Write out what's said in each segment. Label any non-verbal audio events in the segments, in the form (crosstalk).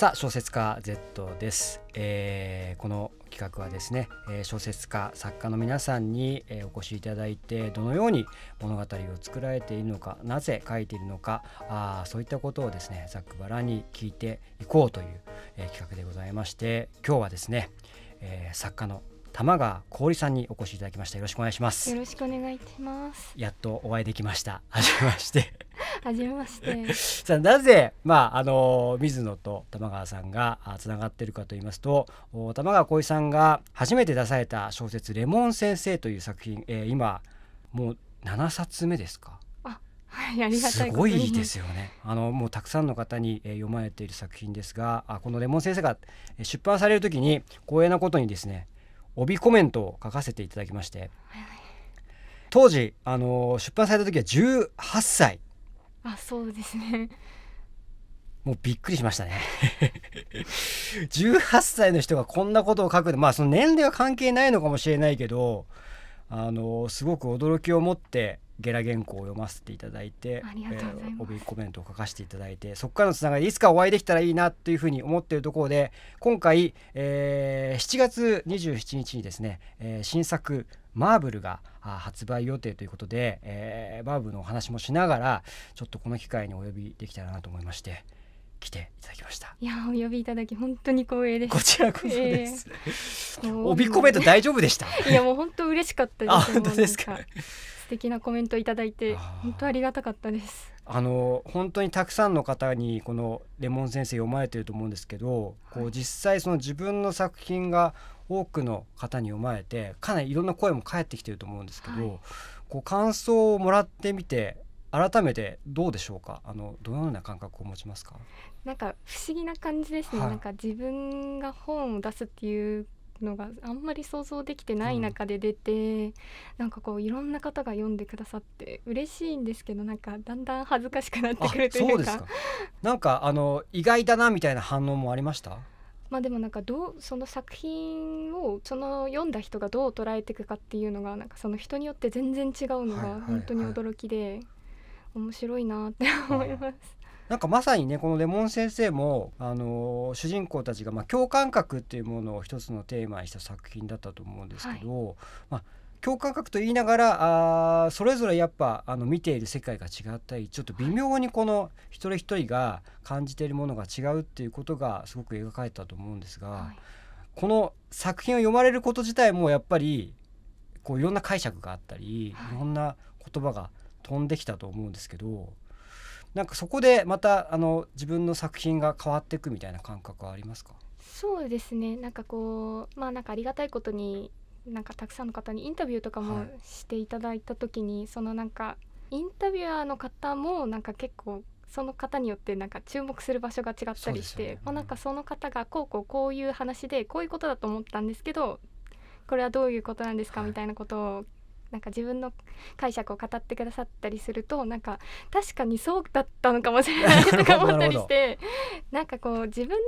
さあ小説家 Z です、えー、この企画はですね、えー、小説家作家の皆さんに、えー、お越しいただいてどのように物語を作られているのかなぜ書いているのかあそういったことをですねざっくばらに聞いていこうという、え企画でございまして今日はですね、え作家の玉川氷さんにお越しいただきましたよろしくお願いしますよろしくお願いしますやっとお会いできましたはじめましてはじめまして (laughs) さあなぜまああの水野と玉川さんがつながっているかと言いますと玉川氷さんが初めて出された小説レモン先生という作品、えー、今もう七冊目ですかはい、ありがたいすごいですよね。あのもうたくさんの方に、えー、読まれている作品ですが、あこのレモン先生が出版される時に光栄なことにですね、帯コメントを書かせていただきまして、当時あの出版された時は18歳あそうですねもうびっくりしましたね18 (laughs) 歳の人がこんなことを書くまあその年齢は関係ないのかもしれないけどあのすごく驚きを持ってゲラ原稿を読ませていただいてえ帯コメントを書かせていただいてそこからのつながりいつかお会いできたらいいなというふうに思っているところで今回、えー、7月27日にですね、えー、新作マーブルが発売予定ということで、えー、マーブルのお話もしながらちょっとこの機会にお呼びできたらなと思いまして。来ていただきましたいやお呼びいただき本当に光栄ですこちらこそです、えー、帯コメント大丈夫でしたいやもう本当嬉しかったですあ本当ですか素敵なコメントいただいて本当ありがたかったですあの本当にたくさんの方にこの「レモン先生」読まれてると思うんですけど、はい、こう実際その自分の作品が多くの方に読まれてかなりいろんな声も返ってきてると思うんですけど、はい、こう感想をもらってみて改めてどうでしょうかあのどのような感覚を持ちますかなんか不思議な感じですね、はい、なんか自分が本を出すっていうのがあんまり想像できてない中で出て、うん、なんかこういろんな方が読んでくださって嬉しいんですけどなんかだんだん恥ずかしくなってくるというかなんかあの意外だなみたいな反応もありました (laughs) まあでもなんかどうその作品をその読んだ人がどう捉えていくかっていうのがなんかその人によって全然違うのが本当に驚きで面白いなって思います。はいはいはいなんかまさにねこのレモン先生も、あのー、主人公たちが、まあ、共感覚っていうものを一つのテーマにした作品だったと思うんですけど、はい、まあ、共感覚と言いながらあそれぞれやっぱあの見ている世界が違ったりちょっと微妙にこの一人一人が感じているものが違うっていうことがすごく描かれたと思うんですが、はい、この作品を読まれること自体もやっぱりこういろんな解釈があったり、い、ろんな言葉が飛んできたと思うんですけどなんかそこでまたあの自分の作品が変わっていくみたいな感覚はありますかそうですねなんかこうまあなんかありがたいことになんかたくさんの方にインタビューとかもしていただいた時に、はい、そのなんかインタビュアーの方もなんか結構その方によってなんか注目する場所が違ったりして、ね、まあ、なんかその方がこうこうこういう話でこういうことだと思ったんですけどこれはどういうことなんですかみたいなことをなんか自分の解釈を語ってくださったりするとなんか確かにそうだったのかもしれないとか思ったりして (laughs) なんかこう自分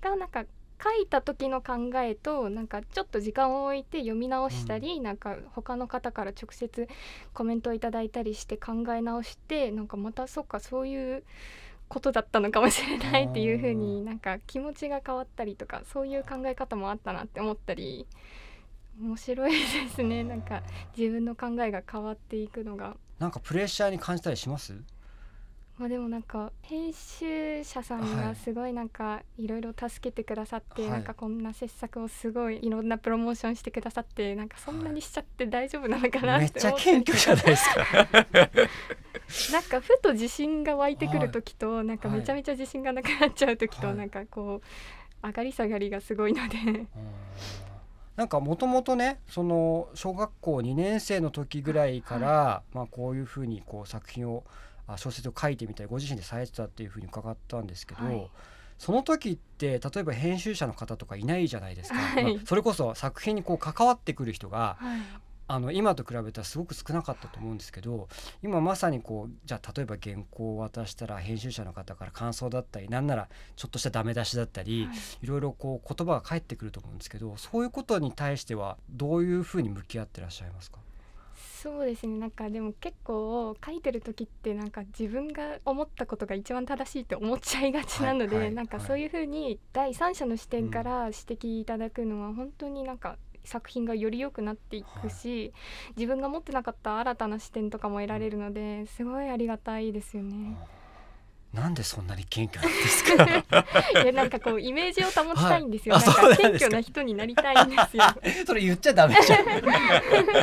がなんか書いた時の考えとなんかちょっと時間を置いて読み直したり、うん、なんか他の方から直接コメントをいただいたりして考え直してなんかまたそっかそういうことだったのかもしれないっていうふうになんか気持ちが変わったりとかそういう考え方もあったなって思ったり。面白いですねなんか自分の考えが変わっていくのがなんかプレッシャーに感じたりしますまあでもなんか編集者さんがすごいなんかいろいろ助けてくださって、なんかこんな切削をすごいいろんなプロモーションしてくださってなんかそんなにしちゃって大丈夫なのかなってって、はい、めっちゃ謙虚じゃないですか (laughs) なんかふと自信が湧いてくる時と、なんかめちゃめちゃ自信がなくなっちゃう時と、なんかこう上がり下がりがすごいので、はいなんかもともとねその小学校2年生の時ぐらいから、はい、まあ、こういうふうにこう作品をあ小説を書いてみたりご自身でされてたっていうふうに伺ったんですけど、はい、その時って例えば編集者の方とかいないじゃないですか、はいそれこそ作品にこう関わってくる人が、あの今と比べたらすごく少なかったと思うんですけど今まさにこうじゃあ例えば原稿を渡したら編集者の方から感想だったりなんならちょっとしたダメ出しだったり、はい、ろいろこう言葉が返ってくると思うんですけどそういうことに対してはどういうふうに向き合ってらっしゃいますかそうですねなんかでも結構書いてる時ってなんか自分が思ったことが一番正しいって思っちゃいがちなので、はいはい、なんかそういうふうに第三者の視点から指摘いただくのは本当になんか作品がより良くなっていくし、はい、自分が持ってなかった新たな視点とかも得られるので、すごいありがたいですよね。なんでそんなに謙虚なんですか。(laughs) いやなんかこうイメージを保ちたいんですよ。はい、なんか謙虚な人になりたいんですよ。それ言っちゃダメじゃん。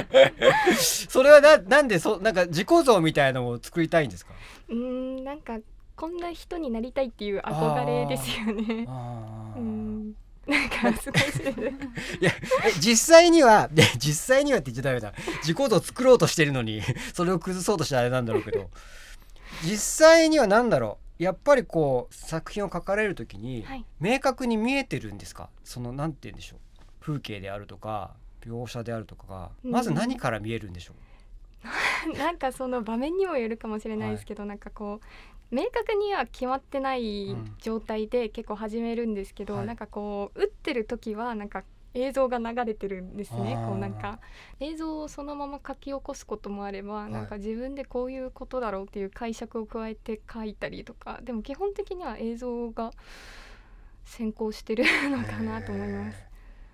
(laughs) それはななんでそなんか自己像みたいのを作りたいんですか。うんなんかこんな人になりたいっていう憧れですよね。うん。なんか恥しいす (laughs) いや実際には (laughs) 実際にはって言っちゃダメだ自己像を作ろうとしてるのに (laughs) それを崩そうとしてあれなんだろうけど実際には何だろうやっぱりこう作品を書かれる時に、明確に見えてるんですかその何て言うんでしょう風景であるとか描写であるとかがまず何から見えるんでしょう、うんなんかその場面にもよるかもしれないですけど、はい、なんかこう明確には決まってない状態で結構始めるんですけど、うんはい、なんかこう打ってる時はなんか映像が流れてるんですねこうなんか映像をそのまま書き起こすこともあれば、はい、なんか自分でこういうことだろうっていう解釈を加えて書いたりとかでも基本的には映像が先行してるのかなと思います。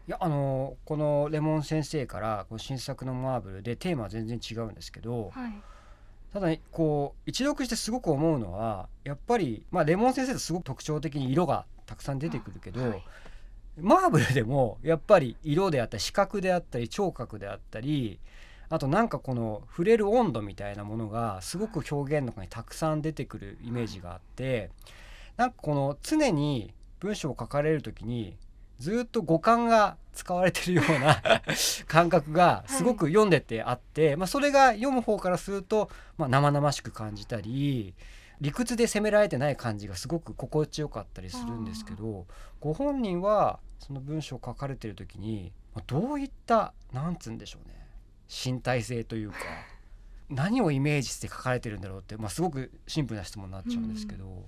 いやあのこのレモン先生からこの新作の「マーブル」でテーマは全然違うんですけど、はいただこう一読してすごく思うのはやっぱり、まあ、レモン先生ってすごく特徴的に色がたくさん出てくるけど、はい、マーブルでもやっぱり色であったり視覚であったり聴覚であったりあとなんかこの触れる温度みたいなものがすごく表現の中にたくさん出てくるイメージがあってなんかこの常に文章を書かれる時にずっと五感が使われてるような (laughs) 感覚がすごく読んでてあって、はい、まあ、それが読む方からすると、まあ、生々しく感じたり理屈で責められてない感じがすごく心地よかったりするんですけどご本人はその文章を書かれてる時にどういったなんつうんでしょうね身体性というか (laughs) 何をイメージして書かれてるんだろうって、まあ、すごくシンプルな質問になっちゃうんですけど。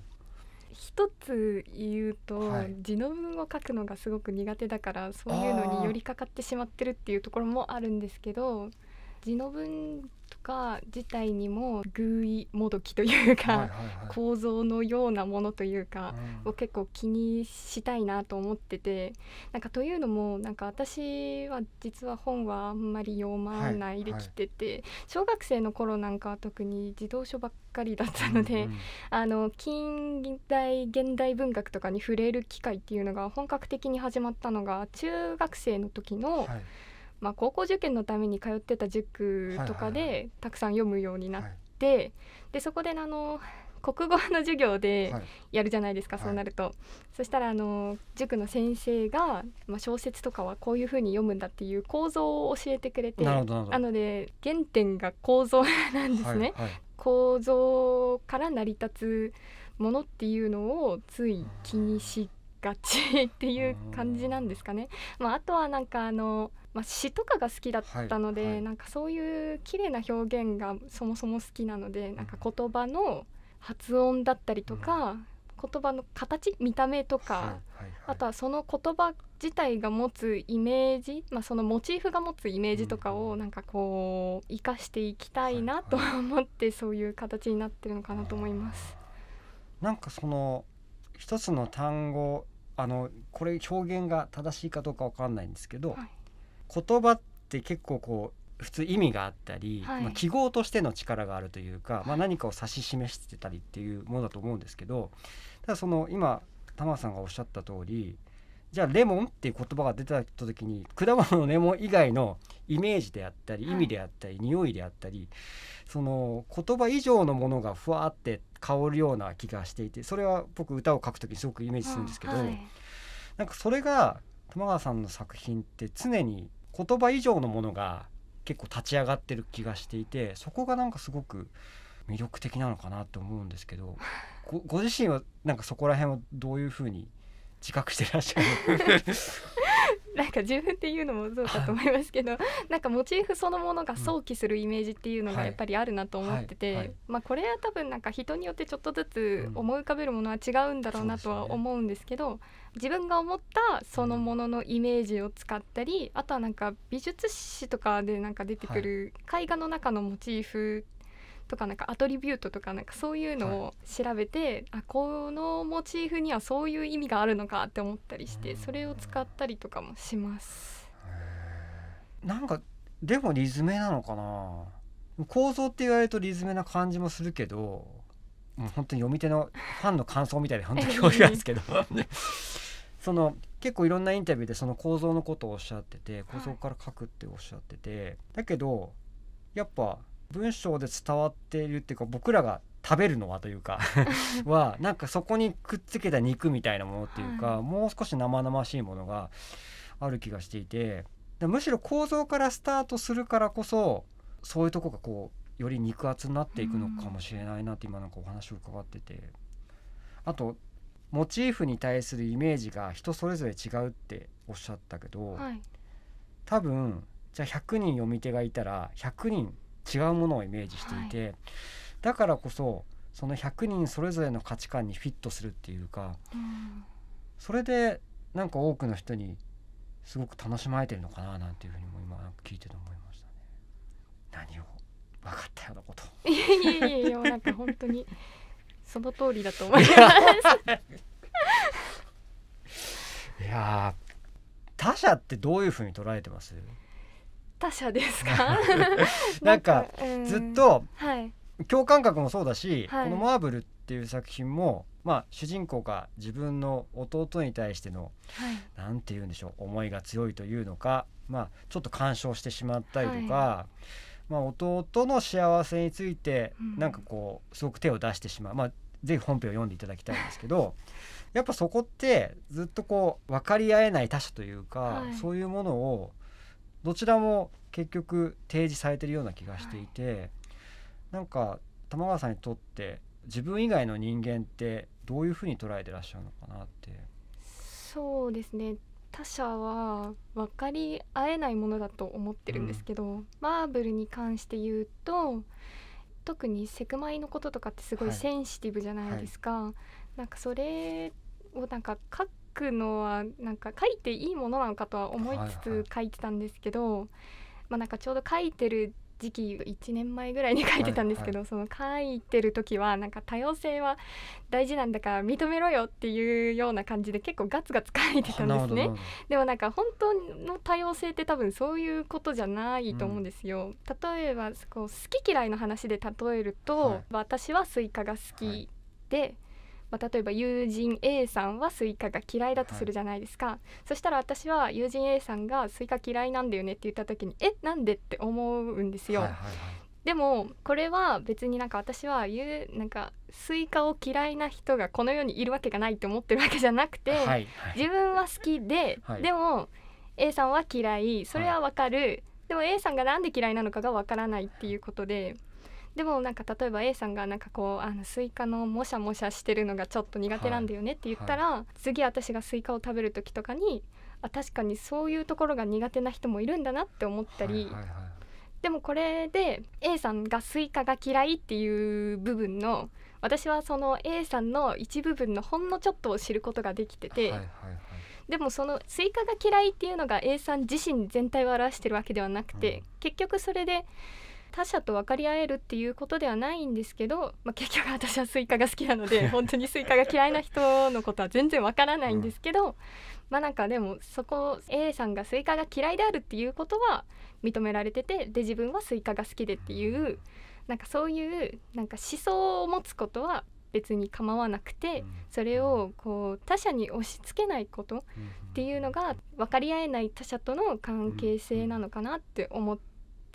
一つ言うと、はい、字の文を書くのがすごく苦手だからそういうのに寄りかかってしまってるっていうところもあるんですけど字の文とか自体にも偶意もどきというか、構造のようなものというか、を結構気にしたいなと思ってて、なんかというのもなんか私は実は本はあんまり読まないできてて、小学生の頃なんかは特に児童書ばっかりだったので、あの近代現代文学とかに触れる機会っていうのが本格的に始まったのが中学生の時の、はいまあ、高校受験のために通ってた塾とかでたくさん読むようになって、はい、でそこであの国語の授業でやるじゃないですか、はい、そうなると、はい、そしたらあの塾の先生が、まあ、小説とかはこういうふうに読むんだっていう構造を教えてくれてなので原点が構造なんですね、はいはい、構造から成り立つものっていうのをつい気にしがちっていう感じなんですかね。まあ、あとはなんかあのまあ、詩とかが好きだったので、はいはい、なんかそういう綺麗な表現がそもそも好きなので、うん、なんか言葉の発音だったりとか、うん、言葉の形見た目とか、はいはいはい、あとはその言葉自体が持つイメージ、まあ、そのモチーフが持つイメージとかをなんかこう生かしていきたいなと思ってそういう形になってるのかなと思います。なんかその一つの単語あのこれ表現が正しいかどうかわかんないんですけど、はい、言葉って結構こう普通意味があったり、はい、まあ、記号としての力があるというか、まあ、何かを指し示してたりっていうものだと思うんですけどただその今玉川さんがおっしゃった通りじゃあレモンっていう言葉が出た時に果物のレモン以外のイメージであったり意味であったり匂いであったりその言葉以上のものがふわって香るような気がしていてそれは僕歌を書く時にすごくイメージするんですけどなんかそれが玉川さんの作品って常に言葉以上のものが結構立ち上がってる気がしていてそこがなんかすごく魅力的なのかなと思うんですけどご自身はなんかそこら辺をどういうふうに自覚してらっしゃるなんか自分っていうのもそうかと思いますけど、はい、なんかモチーフそのものが想起するイメージっていうのがやっぱりあるなと思ってて、まあ、これは多分なんか人によってちょっとずつ思い浮かべるものは違うんだろうなとは思うんですけど、うんね、自分が思ったそのもののイメージを使ったりあとはなんか美術史とかでなんか出てくる絵画の中のモチーフとかなんかアトリビュートとかなんかそういうのを調べて、はい、あこのモチーフにはそういう意味があるのかって思ったりしてそれを使ったりとかもします。なんかでもリズメなのかな構造って言われるとリズメな感じもするけどもう本当に読み手のファンの感想みたいで本当に恐縮なんですけど (laughs) その結構いろんなインタビューでその構造のことをおっしゃってて構造から書くっておっしゃってて、だけどやっぱ文章で伝わっているっていうか僕らが食べるのはというか (laughs) はなんかそこにくっつけた肉みたいなものっていうか、はい、もう少し生々しいものがある気がしていてむしろ構造からスタートするからこそそういうとこがこうより肉厚になっていくのかもしれないなって今なんかお話を伺っててあとモチーフに対するイメージが人それぞれ違うっておっしゃったけど、はい、多分じゃあ100人読み手がいたら100人違うものをイメージしていて、はい、だからこそその100人それぞれの価値観にフィットするっていうか、うん、それでなんか多くの人にすごく楽しまれてるのかななんていうふうにも今聞いてて思いましたね。何を分かったようなこと。いやいやいやなんか本当に (laughs) その通りだと思います。いや他者ってどういうふうに捉えてます他者ですか (laughs) なんかずっと、はい、共感覚もそうだし、はい、この「マーブル」っていう作品も、まあ、主人公が自分の弟に対しての、はい、なんて言うんでしょう思いが強いというのか、まあ、ちょっと干渉してしまったりとか。はいまあ、弟の幸せについてなんかこうすごく手を出してしまう、まあ、ぜひ本編を読んでいただきたいんですけど (laughs) やっぱそこってずっとこう分かり合えない他者というか、そういうものをどちらも結局提示されてるような気がしていて、はい、なんか玉川さんにとって自分以外の人間ってどういうふうに捉えてらっしゃるのかなってそうですね他者は分かり合えないものだと思ってるんですけど、うん、マーブルに関して言うと特にセクマイのこととかってすごいセンシティブじゃないですか、はいはい、なんかそれをなんかくのはなんか書いていいものなのかとは思いつつ書いてたんですけど、はいはい、まあなんかちょうど書いてる時期1年前ぐらいに書いてたんですけど、はいはい、その書いてる時はなんか多様性は大事なんだから認めろよっていうような感じで結構ガツガツ書いてたんですねでもなんか本当の多様性って多分そういうことじゃないと思うんですよ、うん、例えばこう好き嫌いの話で例えると、はい、私はスイカが好きで、はいまあ、例えば友人 A さんはスイカが嫌いだとするじゃないですか、はい、そしたら私は友人 A さんがスイカ嫌いなんだよねって言った時にえなんでって思うんですよ。はいはいはい、でもこれは別になんか私は言うなんかスイカを嫌いな人がこの世にいるわけがないと思ってるわけじゃなくて、はいはい、自分は好きで、はい、でも A さんは嫌いそれはわかる、はい、でも A さんが何で嫌いなのかがわからないっていうことででもなんか例えば A さんがなんかこうあのスイカのもしゃもしゃしてるのがちょっと苦手なんだよねって言ったら、はいはい、次私がスイカを食べる時とかにあ確かにそういうところが苦手な人もいるんだなって思ったり、はいはいはい、でもこれで A さんがスイカが嫌いっていう部分の私はその A さんの一部分のほんのちょっとを知ることができてて、はいはいでもそのスイカが嫌いっていうのが A さん自身全体を表してるわけではなくて、うん、結局それで他者と分かり合えるっていうことではないんですけど、まあ、結局私はスイカが好きなので (laughs) 本当にスイカが嫌いな人のことは全然分からないんですけど、うん、まあなんかでもそこ A さんがスイカが嫌いであるっていうことは認められててで自分はスイカが好きでっていう、うなんかそういうなんか思想を持つことは別に構わなくて、それをこう他者に押し付けないことっていうのが分かり合えない他者との関係性なのかなって思って。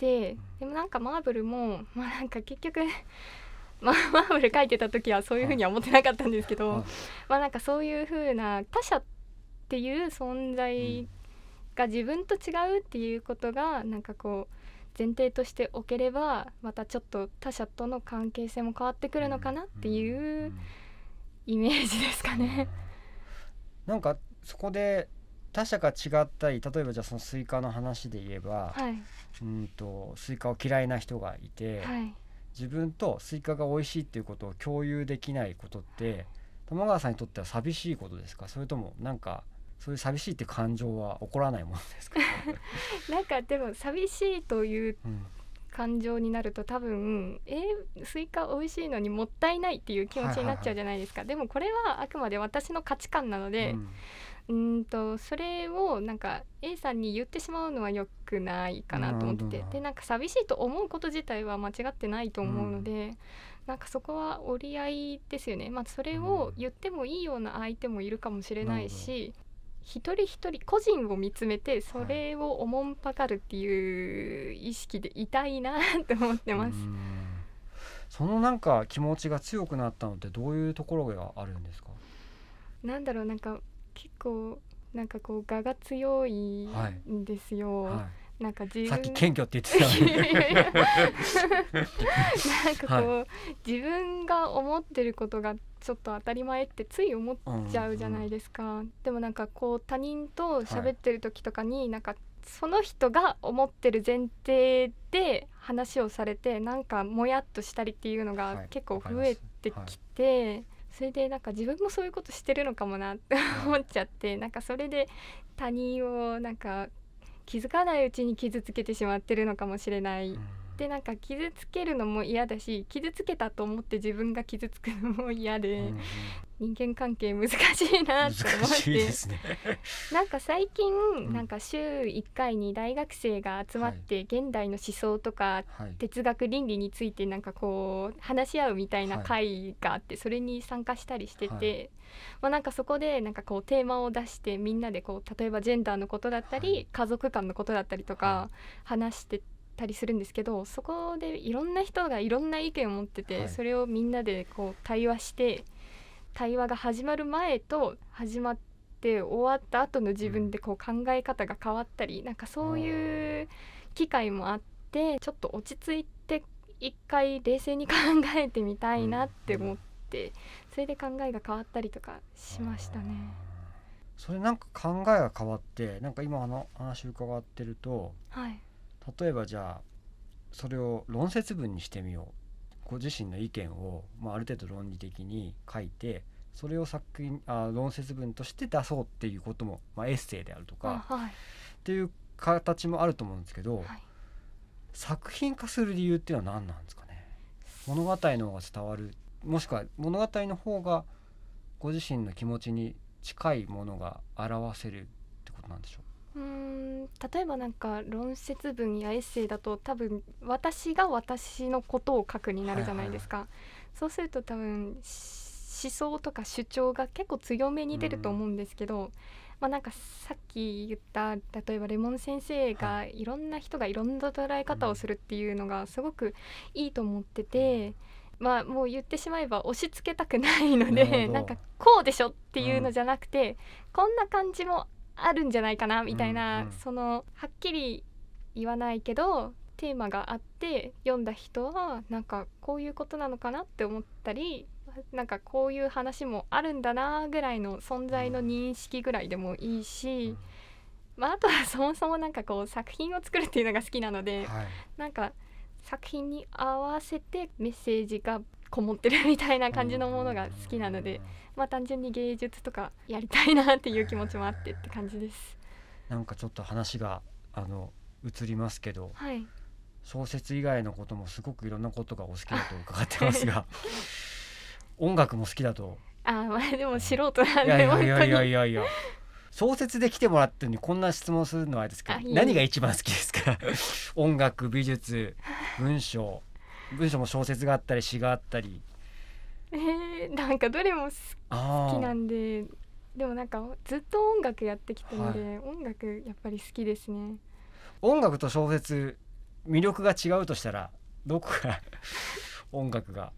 てでもなんかマーブルも、まあ、なんか結局 (laughs) まあ、マーブル書いてた時はそういうふうには思ってなかったんですけど、はい、まあなんかそういうふうな他者っていう存在が自分と違うっていうことがなんかこう前提としておければまたちょっと他者との関係性も変わってくるのかなっていうイメージですかね。なんかそこで他者が違ったり例えばじゃあそのスイカの話で言えば、はい、うんとスイカを嫌いな人がいて、はい、自分とスイカが美味しいっていうことを共有できないことって玉川さんにとっては寂しいことですかそれともなんかそういう寂しいって感情は起こらないものですか (laughs) なんかでも寂しいという感情になると多分、えー、スイカ美味しいのにもったいないっていう気持ちになっちゃうじゃないですか、でもこれはあくまで私の価値観なので、うんうんとそれをなんか A さんに言ってしまうのはよくないかなと思っててでなんか寂しいと思うこと自体は間違ってないと思うので、うん、なんかそこは折り合いですよね、まあ、それを言ってもいいような相手もいるかもしれないし、一人一人個人を見つめてそれをおもんぱかるっていう意識でいたいなと思ってます。そのなんか気持ちが強くなったのってどういうところがあるんですかなんだろうなんか結構なんかこう我が強いんですよ。はいなんか自分さっき謙虚って言ってた (laughs) なんかこう、はい、自分が思ってることがちょっと当たり前ってつい思っちゃうじゃないですか、うんうん、でもなんかこう他人と喋ってる時とかになんかその人が思ってる前提で話をされてなんかもやっとしたりっていうのが結構増えてきて、それでなんか自分もそういうことしてるのかもなって思っちゃってなんかそれで他人をなんか気づかないうちに傷つけてしまってるのかもしれないでなんか傷つけるのも嫌だし傷つけたと思って自分が傷つくのも嫌で、うん人間関係難しいなって思って、ね、(laughs) なんか最近、うん、なんか週1回に大学生が集まって、はい、現代の思想とか、はい、哲学倫理についてなんかこう話し合うみたいな会があって、はい、それに参加したりしてて。まあ、なんかそこでなんかこうテーマを出してみんなでこう例えばジェンダーのことだったり、家族間のことだったりとか話してて。たりするんですけどそこでいろんな人がいろんな意見を持ってて、はい、それをみんなでこう対話して対話が始まる前と始まって終わった後の自分でこう考え方が変わったり、うん、なんかそういう機会もあってちょっと落ち着いて一回冷静に考えてみたいなって思って、うん、それで考えが変わったりとかしましたね。それなんか考えが変わってなんか今あの話伺ってると、はい、例えばじゃあそれを論説文にしてみようご自身の意見を、まあ、ある程度論理的に書いてそれを作品あ論説文として出そうっていうことも、まあ、エッセイであるとか、はい、っていう形もあると思うんですけど、はい、作品化する理由っていうのは何なんですかね物語の方が伝わるもしくは物語の方がご自身の気持ちに近いものが表せるってことなんでしょううん例えばなんか論説文やエッセイだと多分私が私のことを書くになるじゃないですか、はいはい、そうすると多分思想とか主張が結構強めに出ると思うんですけど、うん、まあ、なんかさっき言った例えばレモン先生がいろんな人がいろんな捉え方をするっていうのがすごくいいと思ってて。まあ、もう言ってしまえば押し付けたくないのでなんかこうでしょっていうのじゃなくて、うん、こんな感じもあるんじゃないかなみたいな、うんうん、そのはっきり言わないけどテーマがあって読んだ人はなんかこういうことなのかなって思ったりなんかこういう話もあるんだなぐらいの存在の認識ぐらいでもいいし、うんまあ、あとはそもそも何かこう作品を作るっていうのが好きなので、はい、なんか作品に合わせてメッセージがこもってるみたいな感じのものが好きなので、まあ、単純に芸術とかやりたいなっていう気持ちもあってって感じです。なんかちょっと話があの移りますけど、はい、小説以外のこともすごくいろんなことがお好きだと伺ってますが音楽も好きだと。あまあでも素人なんでいやいやいやいやいや小説で来てもらっるのにこんな質問するのはあれですか何が一番好きですか (laughs) 音楽美術文章文章も小説があったり詩があったりえー、なんかどれも好きなんででもなんかずっと音楽やってきたので、はい、音楽やっぱり好きですね音楽と小説魅力が違うとしたらどこが (laughs) 音楽が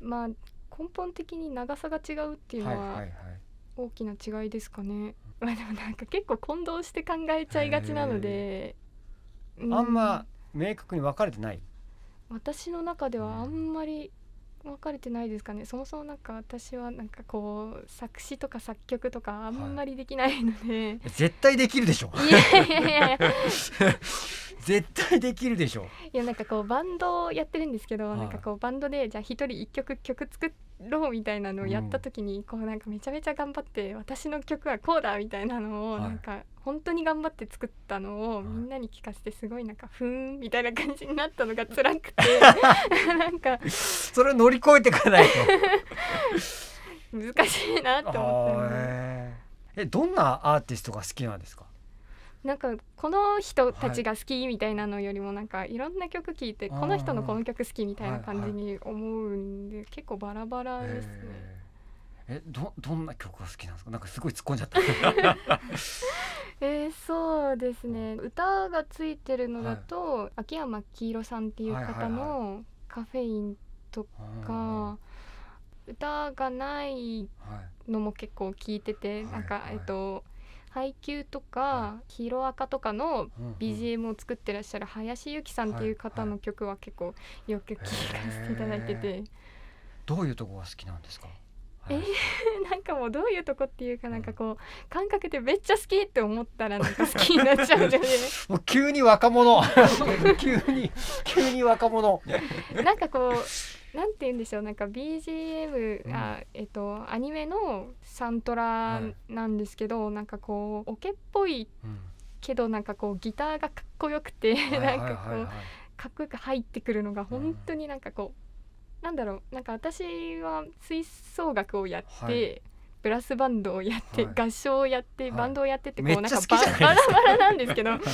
まあ根本的に長さが違うっていうのは大きな違いですかね、まあでもなんか結構混同して考えちゃいがちなので、うん、あんま明確に分かれてない私の中ではあんまり分かれてないですかねそもそもなんか私はなんかこう作詞とか作曲とかあんまりできないので、はい、絶対できるでしょいいやいやいや (laughs) 絶対できるでしょいやなんかこうバンドをやってるんですけど、はい、なんかこうバンドでじゃあ一人一曲曲作ってろうみたいなのをやった時に、こうなんかめちゃめちゃ頑張って私の曲はこうだみたいなのをなんか本当に頑張って作ったのをみんなに聞かせてすごいなんかふーんみたいな感じになったのが辛くて (laughs) なんかそれを乗り越えていかないと (laughs) 難しいなって思ってえどんなアーティストが好きなんですかなんかこの人たちが好きみたいなのよりもなんかいろんな曲聴いてこの人のこの曲好きみたいな感じに思うんで結構バラバラですね。えどどんな曲が好きなんですかなんかすごい突っ込んじゃった (laughs) えー、そうですね歌がついてるのだと、はい、秋山黄色さんっていう方の「カフェイン」とか、歌がないのも結構聞いてて、はい、なんか、えっと配給とか、ヒロアカとかの BGM を作ってらっしゃる林由紀さんっていう方の曲は結構よく聴かせていただいてて、どういうとこが好きなんですかえー、(laughs) なんかもうどういうとこっていうかなんかこう感覚でめっちゃ好きって思ったらなんか好きになっちゃうので (laughs) もう急に若者 (laughs) 急に急に若者なんかこうなんて言うんでしょうなんか BGM、うん、あえっとアニメのサントラなんですけど、はい、なんかこうオケっぽいけど、うん、なんかこうギターがかっこよくて、はい、なんかこう、はいはい、かっこよく入ってくるのが本当になんかこう、うん、なんだろうなんか私は吹奏楽をやって、ブラスバンドをやって、はい、合唱をやって、はい、バンドをやっててこうなんかバラバラなんですけど (laughs) なんか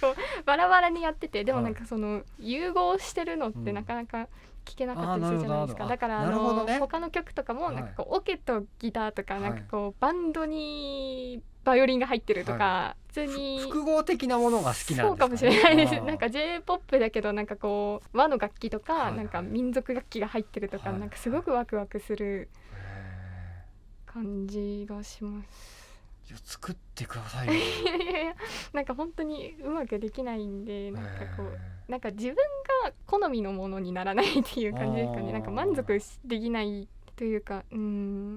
こうバラバラにやっててでもなんかその融合してるのってなかなか聞けなかったりするじゃないですか、だからあの、ね、他の曲とかもなんかこう、オケとギターとかなんかこう、バンドにバイオリンが入ってるとか、普通に複合的なものが好きなん、ね、そうかもしれないですなんか J−POP だけどなんかこう和の楽器とか、はいはい、なんか民族楽器が入ってるとか、はいなんかすごくワクワクする感じがします。いや作ってくださいよなんか本当にうまくできないんでなんかこう、えー、なんか自分が好みのものにならないっていう感じですかねなんか満足できないというかうん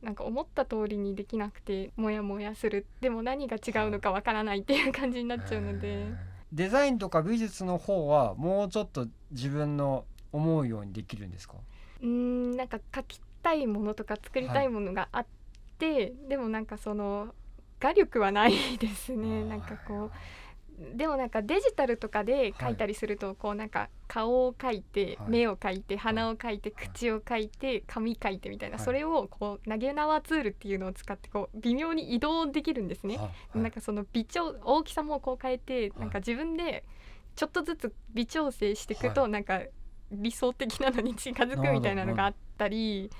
なんか思った通りにできなくてモヤモヤするでも何が違うのかわからないっていう感じになっちゃうので、えー、デザインとか美術の方はもうちょっと自分の思うようにできるんですかうんなんかきたいものとか作りたいものがあって、はい、でもなんかその画力はないですねなんかこう。でもなんかデジタルとかで描いたりすると、こうなんか顔を描いて、目を描いて鼻を描いて、口を描いて髪描いてみたいな、それをこう投げ縄ツールっていうのを使ってこう微妙に移動できるんですね。なんかその微調大きさもこう変えて、なんか自分でちょっとずつ微調整していくと、なんか理想的なのに近づくみたいなのがあったり。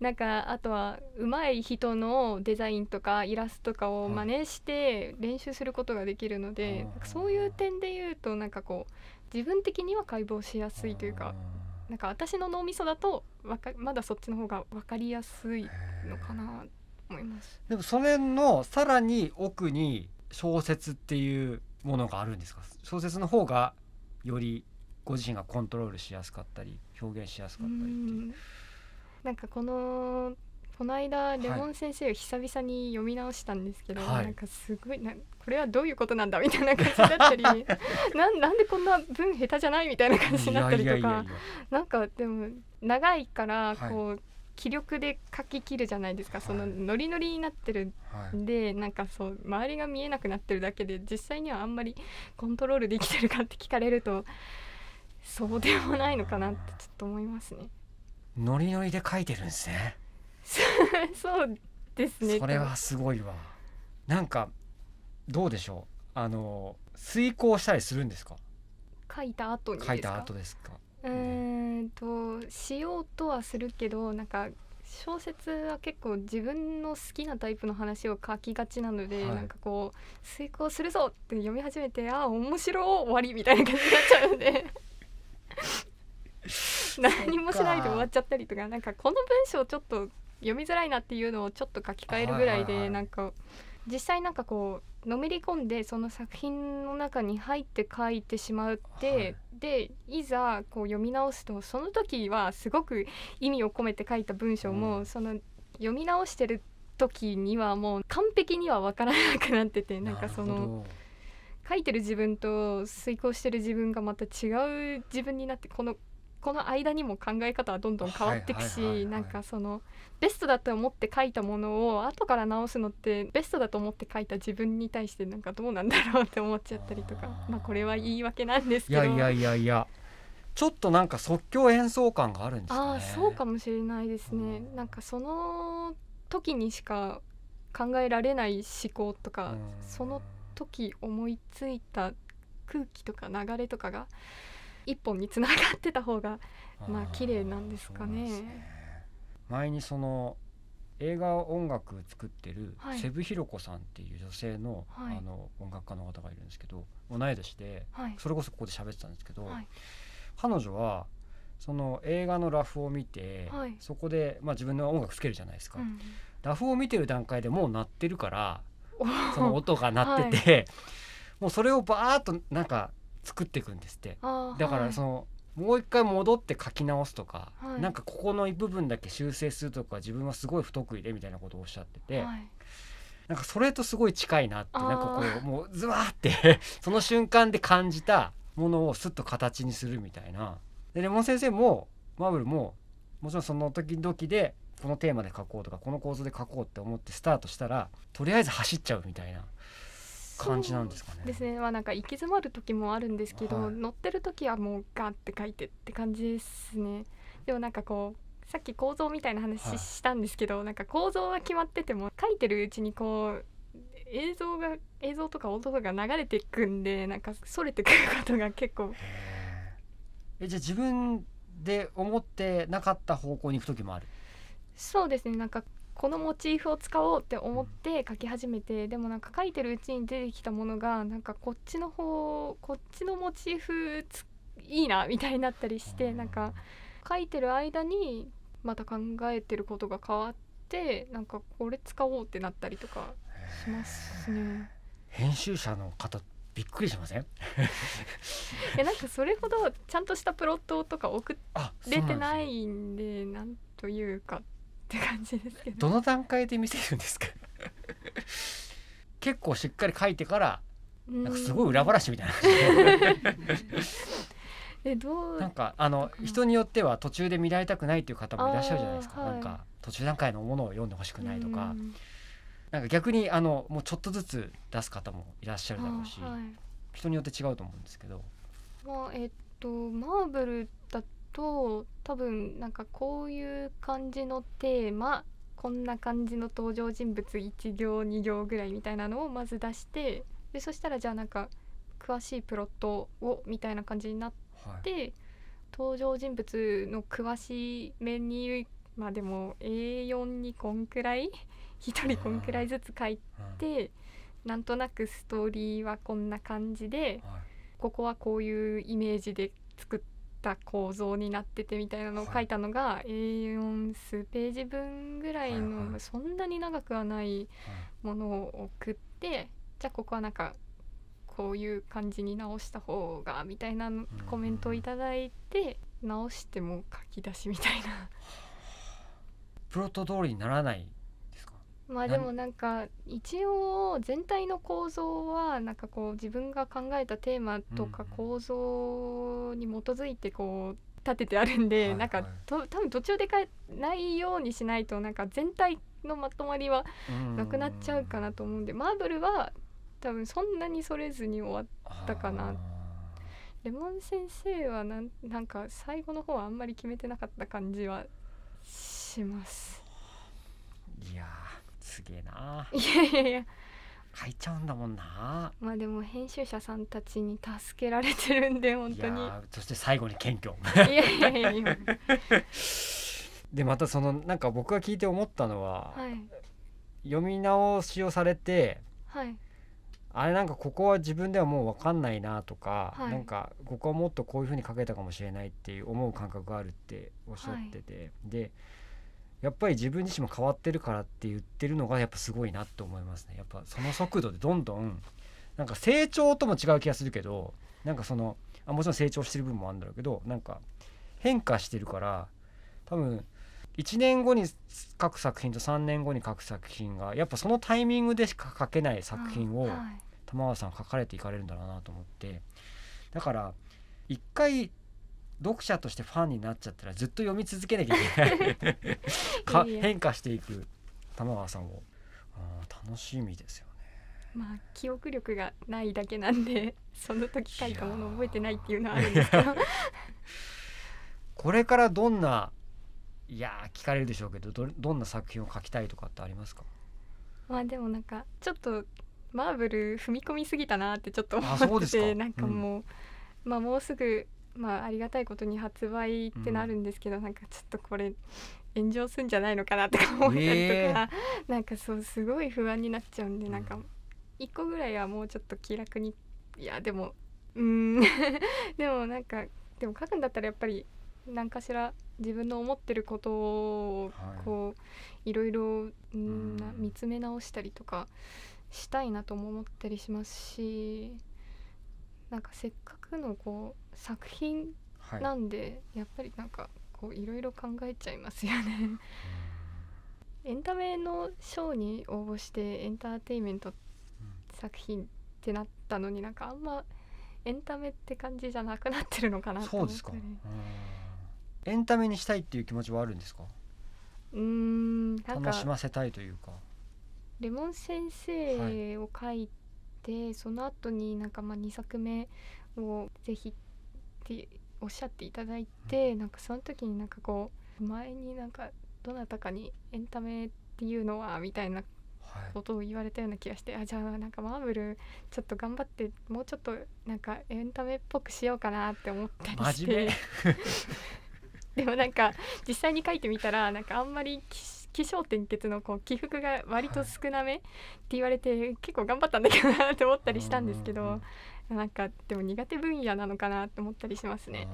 なんかあとは上手い人のデザインとかイラストとかを真似して練習することができるので、はい、そういう点で言うとなんかこう自分的には解剖しやすいというかなんか私の脳みそだとかまだそっちの方が分かりやすいのかな思いますでもそれのさらに奥に小説っていうものがあるんですか小説の方がよりご自身がコントロールしやすかったり表現しやすかったりっていう。うなんかこのこの間レモン先生を久々に読み直したんですけど、はい、なんかすごいなこれはどういうことなんだみたいな感じだったり (laughs) ななんでこんな文下手じゃないみたいな感じになったりとかなんかでも長いからこう、はい、気力で書ききるじゃないですか、はい、そのノリノリになってるんで、はい、なんかそう周りが見えなくなってるだけで実際にはあんまりコントロールできてるかって聞かれるとそうでもないのかなってちょっと思いますね。ノリノリで書いてるんですね (laughs) そうですねそれはすごいわなんかどうでしょうあの遂行したりするんですか書いた後に書いた後ですかうんとしようとはするけどなんか小説は結構自分の好きなタイプの話を書きがちなので、はい、なんかこう「遂行するぞ!」って読み始めて「ああ面白終わり」みたいな感じになっちゃうんで (laughs) 何もしないで終わっちゃったりとかなんかこの文章ちょっと読みづらいなっていうのをちょっと書き換えるぐらいでなんか実際なんかこうのめり込んでその作品の中に入って書いてしまって、でいざこう読み直すとその時はすごく意味を込めて書いた文章も、その読み直してる時にはもう完璧には分からなくなっててなんかその。書いてる自分と遂行してる自分がまた違う自分になってこのこの間にも考え方はどんどん変わっていくしなんかそのベストだと思って書いたものを後から直すのってベストだと思って書いた自分に対してなんかどうなんだろうって思っちゃったりとかまあこれは言い訳なんですけどいやいやいやいやちょっとなんか即興演奏感があるんです、ね、あそうかもしれないですね、うん、なんかその時にしか考えられない思考とか、うん、その時思いついた空気とか流れとかが一本につながってた方がまあ綺麗なんですかね。ね前にその映画音楽作ってるセブひろこさんっていう女性の,、あの音楽家の方がいるんですけど同い年で、それこそここで喋ってたんですけど、彼女はその映画のラフを見て、そこで、まあ、自分の音楽つけるじゃないですか、ラフを見てる段階でもう鳴ってるからその音が鳴ってて、もうそれをバーっとなんか作っていくんですってだからその、はいもう一回戻って書き直すとか、はい、なんかここの部分だけ修正するとか自分はすごい不得意でみたいなことをおっしゃってて、はい、なんかそれとすごい近いなってなんかこうもうズワって (laughs) その瞬間で感じたものをすっと形にするみたいな。でレモン先生もマブルももちろんその時々でこのテーマで書こうとかこの構造で書こうって思ってスタートしたらとりあえず走っちゃうみたいな感じなんですかね。ですねまあなんか行き詰まる時もあるんですけど、はい、乗ってる時はもうガーって書いてって感じですね。でもなんかこうさっき構造みたいな話したんですけど、はい、なんか構造は決まってても書いてるうちにこう映像が映像とか音とか流れていくんでなんかそれてくることが結構えじゃあ自分で思ってなかった方向に行く時もあるそうですねなんかこのモチーフを使おうって思って書き始めてでもなんか書いてるうちに出てきたものがなんかこっちの方こっちのモチーフいいなみたいになったりしてなんか書いてる間にまた考えてることが変わってなんかこれ使おうってなったりとかしますね。編集者の方びっくりしませんえ (laughs) なんかそれほどちゃんとしたプロットとか送れてないんでなんというかって感じですけどどの段階で見せるんですか結構しっかり書いてからなんかすごい裏話みたいな (laughs) えどうなんかあの人によっては途中で見られたくないっていう方もいらっしゃるじゃないですか、はい、なんか途中段階のものを読んでほしくないとか、んなんか逆にあのもうちょっとずつ出す方もいらっしゃるだろうし、はい、人によって違うと思うんですけど。まあえっとマーブルだと多分なんかこういう感じのテーマこんな感じの登場人物1行2行ぐらいみたいなのをまず出してでそしたらじゃあなんか詳しいプロットをみたいな感じになって、はい、登場人物の詳しい面にまあでも A4 にこんくらい1 (laughs) 人こんくらいずつ書いて、うん、なんとなくストーリーはこんな感じで、はい、ここはこういうイメージで作って。た構造になっててみたいなのを書いたのが A4 数ページ分ぐらいのそんなに長くはないものを送ってじゃあここはなんかこういう感じに直した方がみたいなコメントを頂いて直しても書き出しみたいな。(laughs) プロット通りにならないまあでもなんか一応全体の構造はなんかこう自分が考えたテーマとか構造に基づいてこう立ててあるんで、なんかと多分途中で変えないようにしないとなんか全体のまとまりはなくなっちゃうかなと思うんでマーブルは多分そんなにそれずに終わったかなレモン先生はなんなんか最後の方はあんまり決めてなかった感じはします。いやすげえないやいやいや書いちゃうんだもんなまあでも編集者さんたちに助けられてるんで本当いにやそして最後に謙虚いやいやいやいや (laughs) でまたそのなんか僕が聞いて思ったのは、はい読み直しをされてはいあれなんかここは自分ではもう分かんないなとか、はいなんかここはもっとこういうふうに書けたかもしれないっていう思う感覚があるっておっしゃってて、でやっぱり自分自身も変わってるからって言ってるのがやっぱすごいなって思いますねやっぱその速度でどんどんなんか成長とも違う気がするけどなんかそのあもちろん成長してる部分もあるんだろうけどなんか変化してるから多分1年後に書く作品と3年後に書く作品がやっぱそのタイミングでしか書けない作品を玉川さん書かれていかれるんだろうなと思ってだから一回読者としてファンになっちゃったらずっと読み続けなきゃいけないか変化していく玉川さんをあ楽しみですよねまあ記憶力がないだけなんで (laughs) その時書いたもの覚えてないっていうのはあるんですけどこれからどんないや聞かれるでしょうけどどどんな作品を書きたいとかってありますかまあでもなんかちょっとマーブル踏み込みすぎたなってちょっと思ってて、なんかもう、まあもうすぐまあありがたいことに発売ってなるんですけど、うん、なんかちょっとこれ炎上すんじゃないのかなとか思ったりとか、えー、なんかそうすごい不安になっちゃうんで、うん、なんか1個ぐらいはもうちょっと気楽にいやでもうん (laughs) でもなんかでも書くんだったらやっぱり何かしら自分の思ってることをこう、はい、いろいろ見つめ直したりとかしたいなとも思ったりしますし。なんかせっかくのこう作品なんで、はい、やっぱりなんかこういろいろ考えちゃいますよねエンタメのショーに応募してエンターテインメント作品ってなったのになんかあんまエンタメって感じじゃなくなってるのかなと思ったりエンタメにしたいっていう気持ちはあるんですかうんなんか楽しませたいというかレモン先生を書いでその後になんかまあ2作目をぜひっておっしゃっていただいて、うん、なんかその時になんかこう前になんかどなたかにエンタメっていうのはみたいなことを言われたような気がして、はい、あじゃあなんかマーブルちょっと頑張ってもうちょっとなんかエンタメっぽくしようかなって思ったりして (laughs) でもなんか実際に書いてみたらなんかあんまり起承転結のこう起伏が割と少なめって言われて、はい、結構頑張ったんだけどなって思ったりしたんですけどなんかでも苦手分野なのかなて思ったりしますね。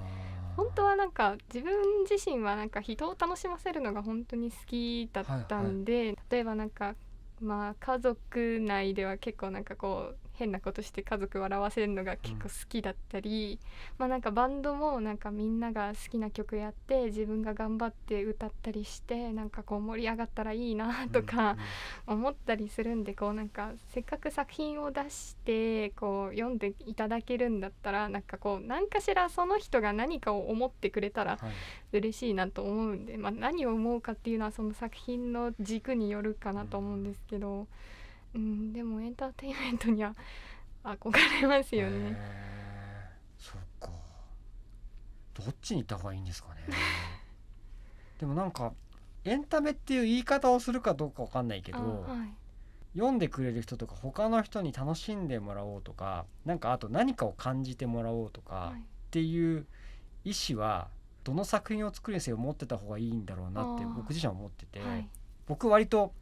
本当はなんか自分自身はなんか人を楽しませるのが本当に好きだったんで、はいはい、例えばなんかまあ家族内では結構なんかこう変なことして家族笑わせるのが結構好きだったり、うん、まあなんかバンドもなんかみんなが好きな曲やって自分が頑張って歌ったりしてなんかこう盛り上がったらいいなとか思ったりするんでこうなんかせっかく作品を出してこう読んでいただけるんだったらなんかこう何かしらその人が何かを思ってくれたら嬉しいなと思うんで、まあ何を思うかっていうのはその作品の軸によるかなと思うんですけど。うんうんでもエンターテインメントには (laughs) 憧れますよね、そっかどっちに行った方がいいんですかね (laughs) でもなんかエンタメっていう言い方をするかどうかわかんないけど、はい、読んでくれる人とか他の人に楽しんでもらおうとかなんかあと何かを感じてもらおうとかっていう意思はどの作品を作るにせよ持ってた方がいいんだろうなって僕自身は思ってて、はい、僕割と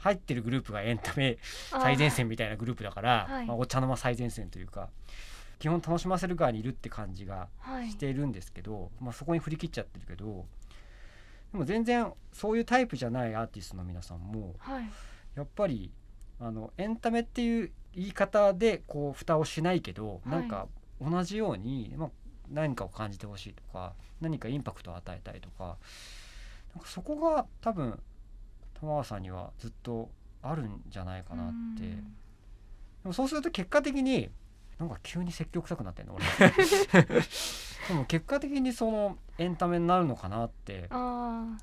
入ってるグループがエンタメ最前線みたいなグループだから、はい、まあ、お茶の間最前線というか基本楽しませる側にいるって感じがしてるんですけど、はい、まあ、そこに振り切っちゃってるけどでも全然そういうタイプじゃないアーティストの皆さんも、はい、やっぱりあのエンタメっていう言い方でこう蓋をしないけど、はい、なんか同じように、まあ、何かを感じてほしいとか何かインパクトを与えたいとかなんかそこが多分玉川さんにはずっとあるんじゃないかなって、うでもそうすると結果的になんか急に説教臭くなってんの俺 (laughs) でも結果的にそのエンタメになるのかなってあ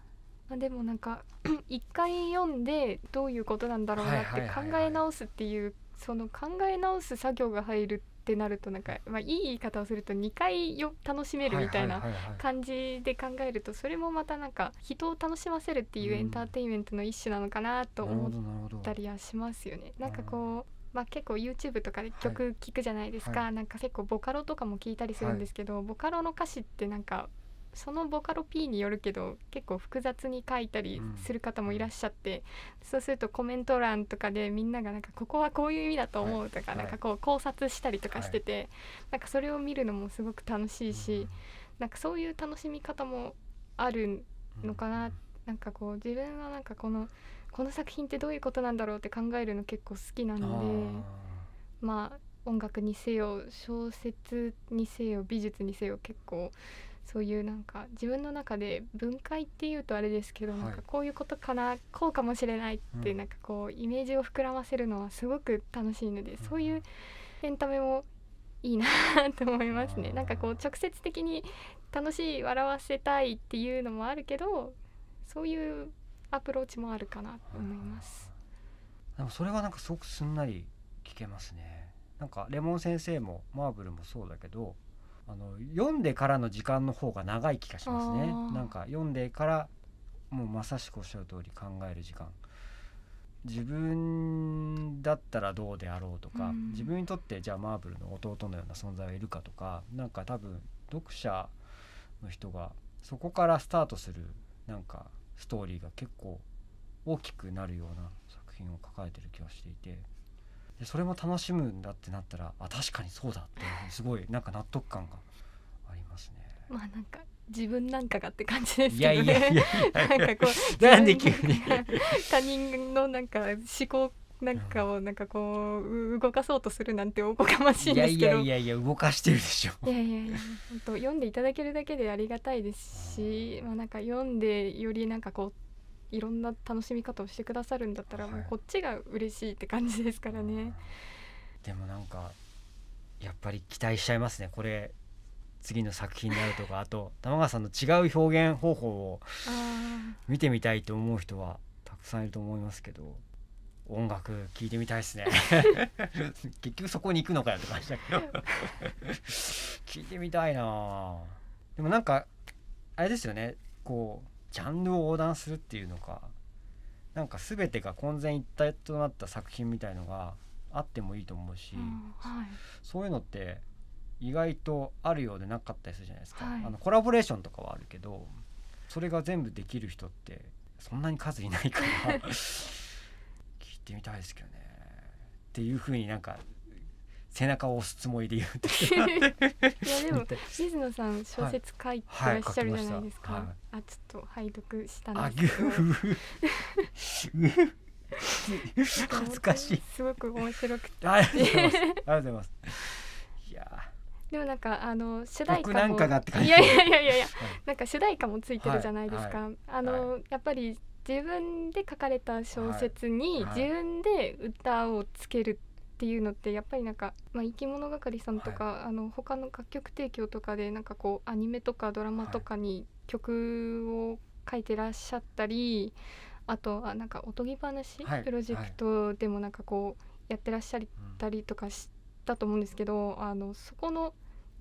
あでもなんか (clears throat) 一回読んでどういうことなんだろうなって考え直すっていうその考え直す作業が入るってなるとなんか、まあ、いい言い方をすると2回よ楽しめるみたいな感じで考えるとそれもまたなんか人を楽しませるっていうエンターテインメントの一種なのかなと思ったりはしますよね。なんかこうまあ、結構 YouTube とかで曲聴くじゃないですか、はいはい、なんか結構ボカロとかも聴いたりするんですけど、はい、ボカロの歌詞ってなんかそのボカロ P によるけど結構複雑に書いたりする方もいらっしゃって、うん、そうするとコメント欄とかでみんながなんかここはこういう意味だと思うとか、なんかこう考察したりとかしてて、はい、なんかそれを見るのもすごく楽しいし、うん、なんかそういう楽しみ方もあるのかな、うん、なんかこう自分はなんかこのこの作品ってどういうことなんだろうって考えるの結構好きなのでまあ音楽にせよ小説にせよ美術にせよ結構そういうなんか自分の中で分解っていうとあれですけど、はい、なんかこういうことかなこうかもしれないってなんかこうイメージを膨らませるのはすごく楽しいので、うん、そういうエンタメもいいなと思いますね。なんかこう直接的に楽しい笑わせたいっていうのもあるけどそういうアプローチもあるかなと思います。でもそれはなんかすごくすんなり聞けますね。なんかレモン先生もマーブルもそうだけどあの読んでからの時間の方が長い気がしますねなんか読んでからもうまさしくおっしゃる通り考える時間自分だったらどうであろうとか、うん、自分にとってじゃあマーブルの弟のような存在はいるかとかなんか多分読者の人がそこからスタートするなんかストーリーが結構大きくなるような作品を抱えてる気がしていて。でそれも楽しむんだってなったらあ確かにそうだってすごいなんか納得感がありますね。まあなんか自分なんかがって感じですけどね。なんかこう (laughs) なんで急に他人のなんか思考なんかをなんかこう動かそうとするなんておこがましいんですけどいやいやいや動かしてるでしょいやいやいや本当読んでいただけるだけでありがたいですしまあなんか読んでよりなんかこういろんな楽しみ方をしてくださるんだったら、もうこっちが嬉しいって感じですからね、はいでもなんかやっぱり期待しちゃいますねこれ次の作品であるとか (laughs) あと玉川さんの違う表現方法を見てみたいと思う人はたくさんいると思いますけど音楽聴いてみたいですね (laughs) 結局そこに行くのかよって感じだけど (laughs) 聞いてみたいなでもなんかあれですよねこうジャンルを横断するっていうのかなんか全てが混然一体となった作品みたいのがあってもいいと思うし、うんはい、そういうのって意外とあるようでなかったりするじゃないですか、はい、あのコラボレーションとかはあるけどそれが全部できる人ってそんなに数いないから (laughs) 聞いてみたいですけどねっていうふうになんか背中を押すつもりで言うてい (laughs) やでも水野さん小説書いてらっしゃるじゃないですか、はいはい、あちょっと拝読したんですけど恥ずかしいすごく面白くてありがとうございますありがとうございますいやでもなんかあの主題歌もいやいやいやいやいなんか主題歌もついてるじゃないですか、はいはい、あの、やっぱり自分で書かれた小説に自分で歌をつけるっていうのってやっぱりなんか、まあ、生き物係さんとか、はい、あの他の楽曲提供とかでなんかこうアニメとかドラマとかに曲を書いてらっしゃったり、はい、あとはなんかおとぎ話、はい、プロジェクトでもなんかこうやってらっしゃったりとかしたと思うんですけど、あのそこの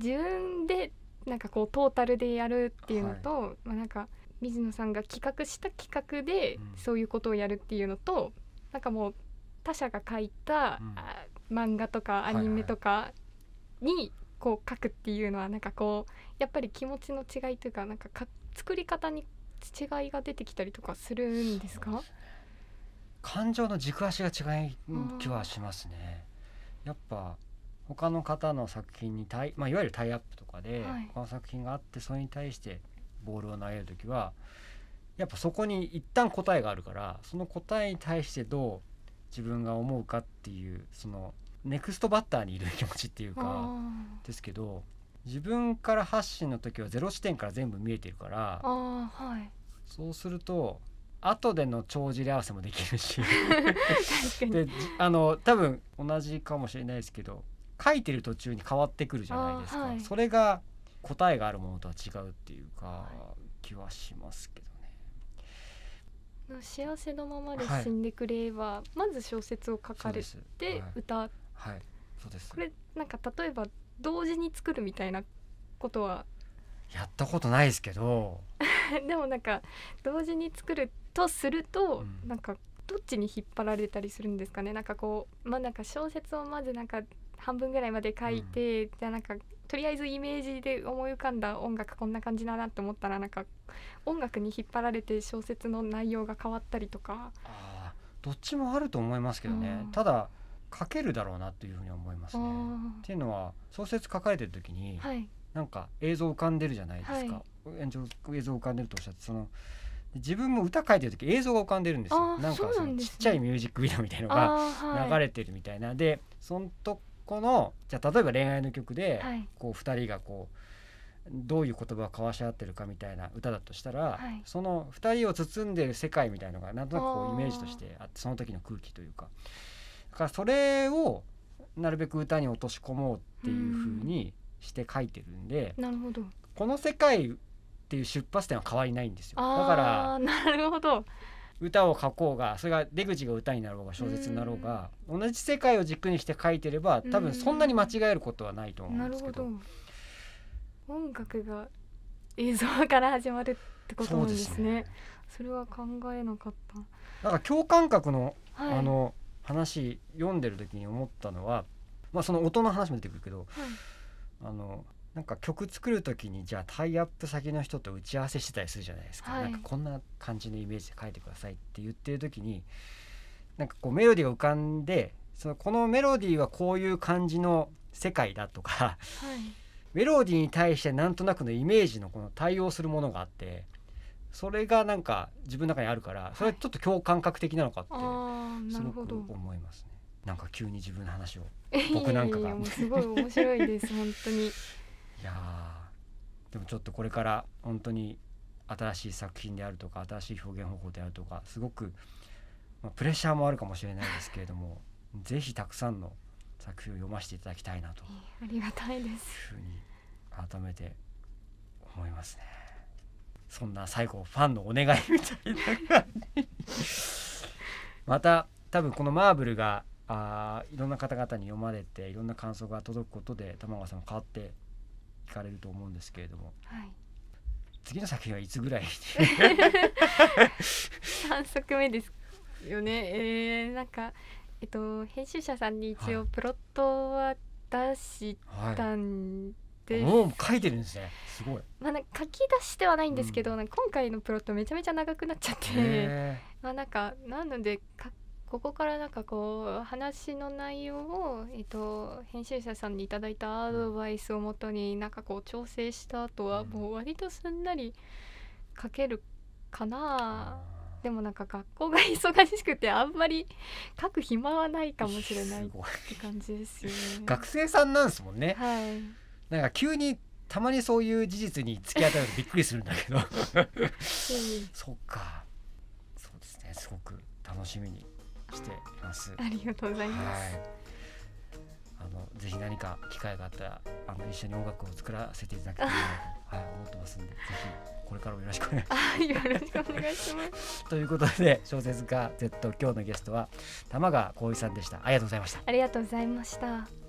自分でなんかこうトータルでやるっていうのと、まあ、なんか水野さんが企画した企画でそういうことをやるっていうのと、うん、なんかもう他者が書いた、うん、漫画とかアニメとかにこう書くっていうのはなんかこうやっぱり気持ちの違いというかなんかか作り方に違いが出てきたりとかするんですか感情の軸足が違い気はしますね。やっぱ他の方の作品に対、まあ、いわゆるタイアップとかで、は他の作品があってそれに対してボールを投げる時はやっぱそこに一旦答えがあるからその答えに対してどう自分が思うかっていうそのネクストバッターにいる気持ちっていうかですけど自分から発信の時はゼロ視点から全部見えてるから、はい、そうすると後での帳尻合わせもできるし (laughs) であの多分同じかもしれないですけど書いてる途中に変わってくるじゃないですか、はい、それが答えがあるものとは違うっていうか、はい、気はしますけど幸せのままで死んでくれば、はい、まず小説を書かれて歌はい、はい、そうですこれなんか例えば同時に作るみたいなことはやったことないですけど (laughs) でもなんか同時に作るとすると、うん、なんかどっちに引っ張られたりするんですかねなんかこうまあなんか小説をまずなんか半分ぐらいまで書いて、うん、じゃあなんかとりあえずイメージで思い浮かんだ音楽こんな感じだなって思ったらなんか音楽に引っ張られて小説の内容が変わったりとかあどっちもあると思いますけどね、うん、ただ書けるだろうなというふうに思いますね。っていうのは小説書かれてる時に、はい、なんか映像浮かんでるじゃないですか、はい、映像浮かんでるとおっしゃってその自分も歌書いてる時映像が浮かんでるんですよなんかそのちっちゃいミュージックビデオみたいのが流れてるみたいなで、ね、そのこのじゃあ例えば恋愛の曲で、はい、こう2人がこうどういう言葉を交わし合ってるかみたいな歌だとしたら、はい、その2人を包んでる世界みたいのがなんとなくこうイメージとしてあってその時の空気というかだからそれをなるべく歌に落とし込もうっていうふうにして書いてるんで、ん、なるほどこの世界っていう出発点は変わりないんですよだからなるほど歌を書こうがそれが出口が歌になろうが小説になろうが、同じ世界を軸にして書いてれば多分そんなに間違えることはないと思うんですけど。ど音楽が映像から始まるってことなんですね。そすねそれは考えなかった。なんか共感覚の、はい、あの話読んでる時に思ったのは、まあその音の話も出てくるけど、はい、あのなんか曲作る時にじゃあタイアップ先の人と打ち合わせしてたりするじゃないですか、はい、なんかこんな感じのイメージで書いてくださいって言ってる時になんかこうメロディーが浮かんでそのこのメロディーはこういう感じの世界だとか、はい、メロディーに対してなんとなくのイメージのこの対応するものがあってそれがなんか自分の中にあるからそれはちょっと共感覚的なのかってすごく思いますね。なんか急に自分の話を (laughs) 僕なんかがすごい面白いです本当にいやでもちょっとこれから本当に新しい作品であるとか新しい表現方法であるとかすごく、まあ、プレッシャーもあるかもしれないですけれどもぜひたくさんの作品を読ませていただきたいなと、ありがたいですふうに改めて思いますねそんな最後ファンのお願いみたいな感じまた多分このマーブルがあいろんな方々に読まれていろんな感想が届くことで玉川さんも変わって聞かれると思うんですけれども、はい、次の作品はいつぐらい3 (laughs) 作目ですよねえー、なんかえっと編集者さんに一応プロットは出したんで、はいはい、書いてるんですねすごい、まあ、なんか書き出しではないんですけど、うん、今回のプロットめちゃめちゃ長くなっちゃってまあなんかなので書ここからなんかこう話の内容を、えっと、編集者さんにいただいたアドバイスをもとになんかこう調整した後はもう割とすんなり書けるかなでもなんか学校が忙しくてあんまり書く暇はないかもしれないって感じですよね。学生さんなんですもんね、はい、なんか急にたまにそういう事実に突き当たるとびっくりするんだけど (laughs) そっかそうですねすごく楽しみに。していますありがとうございます、はい、あのぜひ何か機会があったらあの一緒に音楽を作らせていただきたいと、(laughs) はい、思ってますんでぜひこれからもよろしくお願いします。よろしくお願いします (laughs) ということで小説家 Z 今日のゲストは玉川浩一さんでしたありがとうございましたありがとうございました。